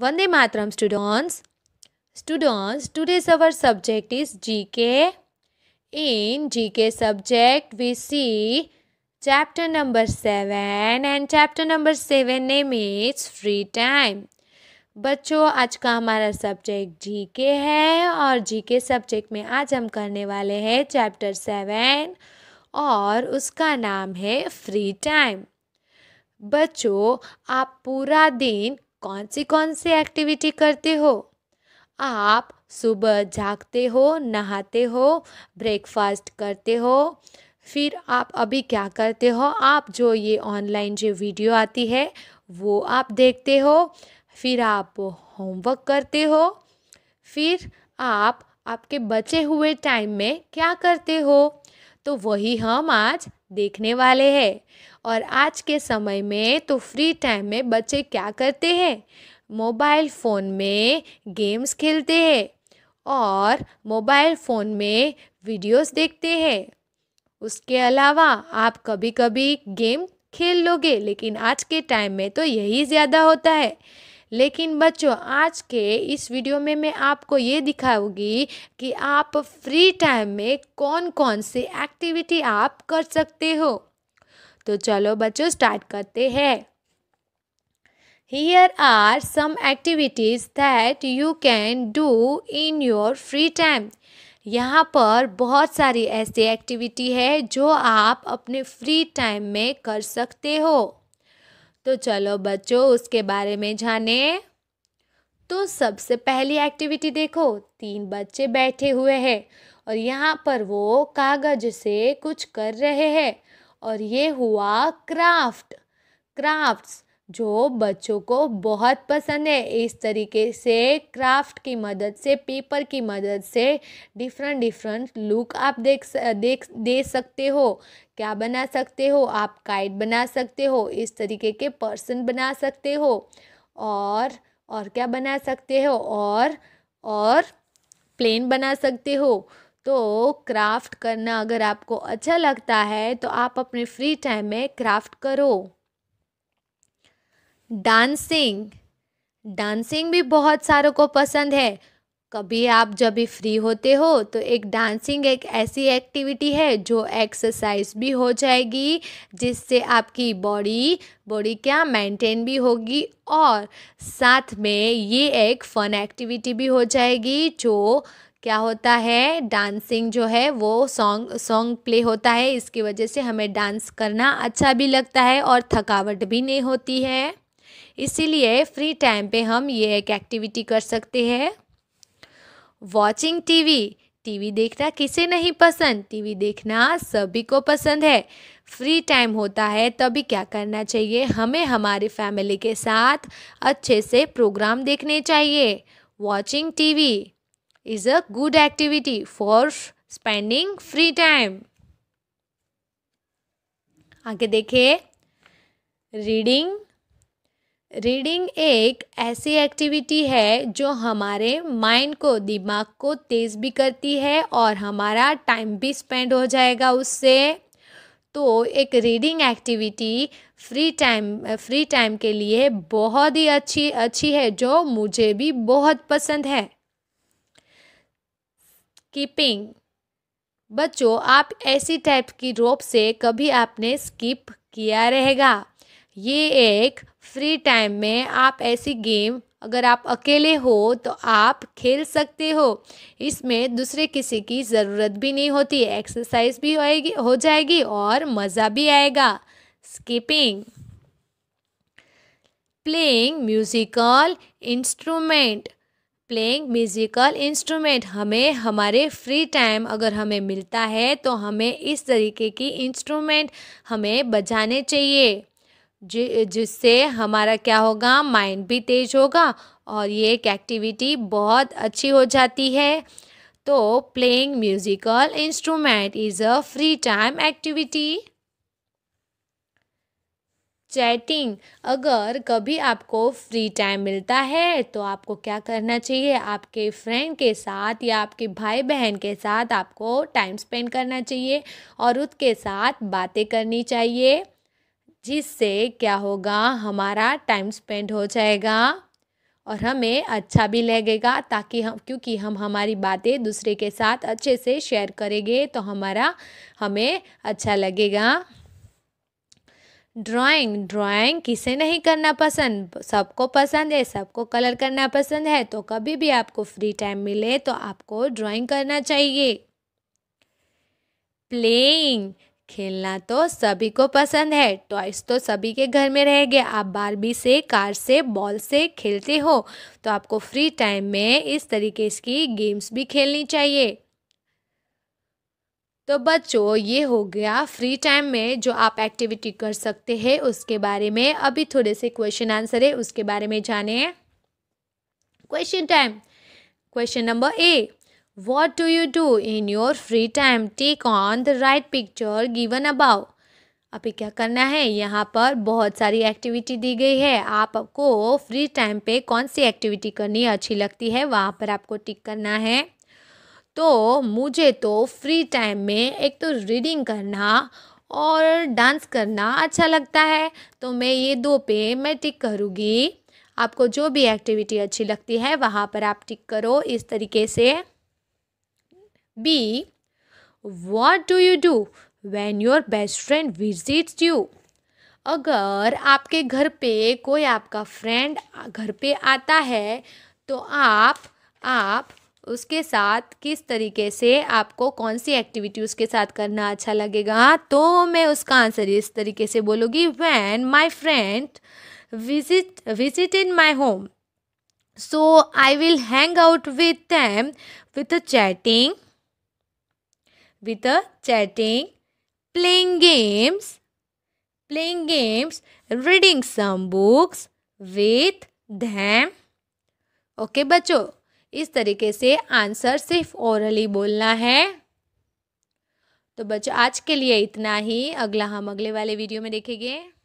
Vande Mataram students students today's our subject is G K in G K subject we see chapter number seven and chapter number seven ने is free time बच्चों आज का हमारा subject जी के है और जी K subject में आज हम करने वाले हैं चैप्टर सेवन और उसका नाम है फ्री टाइम बच्चों आप पूरा दिन कौन सी कौन सी एक्टिविटी करते हो आप सुबह जागते हो नहाते हो ब्रेकफास्ट करते हो फिर आप अभी क्या करते हो आप जो ये ऑनलाइन जो वीडियो आती है वो आप देखते हो फिर आप होमवर्क करते हो फिर आप आपके बचे हुए टाइम में क्या करते हो तो वही हम आज देखने वाले हैं और आज के समय में तो फ्री टाइम में बच्चे क्या करते हैं मोबाइल फ़ोन में गेम्स खेलते हैं और मोबाइल फ़ोन में वीडियोस देखते हैं उसके अलावा आप कभी कभी गेम खेल लोगे लेकिन आज के टाइम में तो यही ज़्यादा होता है लेकिन बच्चों आज के इस वीडियो में मैं आपको ये दिखाऊंगी कि आप फ्री टाइम में कौन कौन सी एक्टिविटी आप कर सकते हो तो चलो बच्चों स्टार्ट करते हैं here are some activities that you can do in your free time यहाँ पर बहुत सारी ऐसी एक्टिविटी है जो आप अपने फ्री टाइम में कर सकते हो तो चलो बच्चों उसके बारे में जाने तो सबसे पहली एक्टिविटी देखो तीन बच्चे बैठे हुए हैं और यहाँ पर वो कागज से कुछ कर रहे हैं और ये हुआ क्राफ्ट क्राफ्ट्स जो बच्चों को बहुत पसंद है इस तरीके से क्राफ्ट की मदद से पेपर की मदद से डिफरेंट डिफरेंट लुक आप देख देख दे सकते हो क्या बना सकते हो आप काइट बना सकते हो इस तरीके के पर्सन बना सकते हो और और क्या बना सकते हो और और प्लेन बना सकते हो तो क्राफ्ट करना अगर आपको अच्छा लगता है तो आप अपने फ्री टाइम में क्राफ्ट करो डांसिंग डांसिंग भी बहुत सारों को पसंद है कभी आप जब भी फ्री होते हो तो एक डांसिंग एक ऐसी एक्टिविटी है जो एक्सरसाइज भी हो जाएगी जिससे आपकी बॉडी बॉडी क्या मेंटेन भी होगी और साथ में ये एक फन एक्टिविटी भी हो जाएगी जो क्या होता है डांसिंग जो है वो सॉन्ग सॉन्ग प्ले होता है इसकी वजह से हमें डांस करना अच्छा भी लगता है और थकावट भी नहीं होती है इसीलिए फ्री टाइम पे हम ये एक एक्टिविटी कर सकते हैं वॉचिंग टीवी टीवी देखना किसे नहीं पसंद टीवी देखना सभी को पसंद है फ्री टाइम होता है तभी क्या करना चाहिए हमें हमारे फैमिली के साथ अच्छे से प्रोग्राम देखने चाहिए watching TV is a good activity for spending free time आगे देखिए रीडिंग रीडिंग एक ऐसी एक्टिविटी है जो हमारे माइंड को दिमाग को तेज़ भी करती है और हमारा टाइम भी स्पेंड हो जाएगा उससे तो एक reading activity free time free time के लिए बहुत ही अच्छी अच्छी है जो मुझे भी बहुत पसंद है स्कीपिंग बच्चों आप ऐसी टाइप की रोप से कभी आपने स्किप किया रहेगा ये एक फ्री टाइम में आप ऐसी गेम अगर आप अकेले हो तो आप खेल सकते हो इसमें दूसरे किसी की ज़रूरत भी नहीं होती एक्सरसाइज भी होएगी हो जाएगी और मज़ा भी आएगा skipping playing musical instrument playing musical instrument हमें हमारे फ्री टाइम अगर हमें मिलता है तो हमें इस तरीके की इंस्ट्रूमेंट हमें बजाने चाहिए जिससे हमारा क्या होगा माइंड भी तेज होगा और ये एक एक्टिविटी बहुत अच्छी हो जाती है तो playing musical instrument is a free time activity chatting अगर कभी आपको फ्री टाइम मिलता है तो आपको क्या करना चाहिए आपके फ्रेंड के साथ या आपके भाई बहन के साथ आपको टाइम स्पेंड करना चाहिए और उसके साथ बातें करनी चाहिए जिससे क्या होगा हमारा टाइम स्पेंड हो जाएगा और हमें अच्छा भी लगेगा ताकि हम क्योंकि हम हमारी बातें दूसरे के साथ अच्छे से शेयर करेंगे तो हमारा हमें अच्छा लगेगा ड्राइंग ड्राइंग किसे नहीं करना पसंद सबको पसंद है सबको कलर करना पसंद है तो कभी भी आपको फ्री टाइम मिले तो आपको ड्राइंग करना चाहिए प्लेइंग खेलना तो सभी को पसंद है टॉयस तो सभी के घर में रह गए आप बारबी से कार से बॉल से खेलते हो तो आपको फ्री टाइम में इस तरीके की गेम्स भी खेलनी चाहिए तो बच्चों ये हो गया फ्री टाइम में जो आप एक्टिविटी कर सकते हैं उसके बारे में अभी थोड़े से क्वेश्चन आंसर है उसके बारे में जाने question time question number A What do you do in your free time? Take on the right picture given above. अभी क्या करना है यहाँ पर बहुत सारी एक्टिविटी दी गई है आपको फ्री टाइम पे कौन सी एक्टिविटी करनी अच्छी लगती है वहाँ पर आपको टिक करना है तो मुझे तो फ्री टाइम में एक तो रीडिंग करना और डांस करना अच्छा लगता है तो मैं ये दो पे मैं टिक करूँगी आपको जो भी एक्टिविटी अच्छी लगती है वहाँ पर आप टिक करो इस तरीके से B. What do you do when your best friend visits you? अगर आपके घर पे कोई आपका फ्रेंड घर पे आता है तो आप आप उसके साथ किस तरीके से आपको कौन सी एक्टिविटी उसके साथ करना अच्छा लगेगा तो मैं उसका आंसर इस तरीके से बोलूँगी when my friend visit visit in my home so I will hang out with them with chatting with the chatting, playing games, playing games, reading some books with them. okay, bachcho इस तरीके से answer सिर्फ orally बोलना है तो बच्चों आज के लिए इतना ही अगला हम अगले वाले वीडियो में देखेंगे